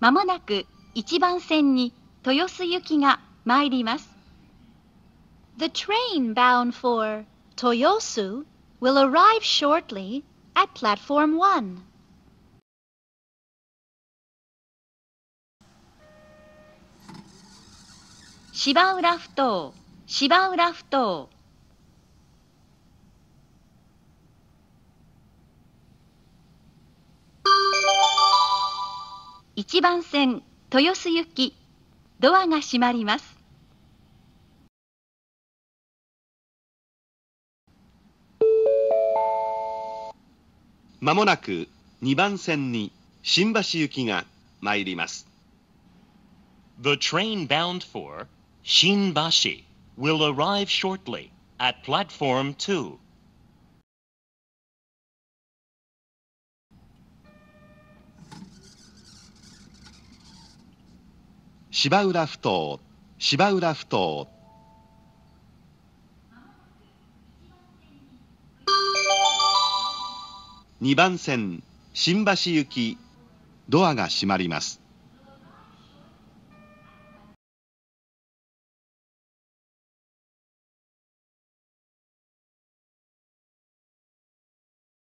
まもなく一番線に豊洲行きが参ります。The train bound for Toyosu will arrive shortly at platform 1. 芝浦ふ頭、芝浦ふ頭。1番線豊洲行きドアが閉まりますまもなく2番線に新橋行きが参ります The train bound for Shinbashi will arrive shortly at platform 2芝浦ふ頭芝浦ふ頭2番線新橋行きドアが閉まります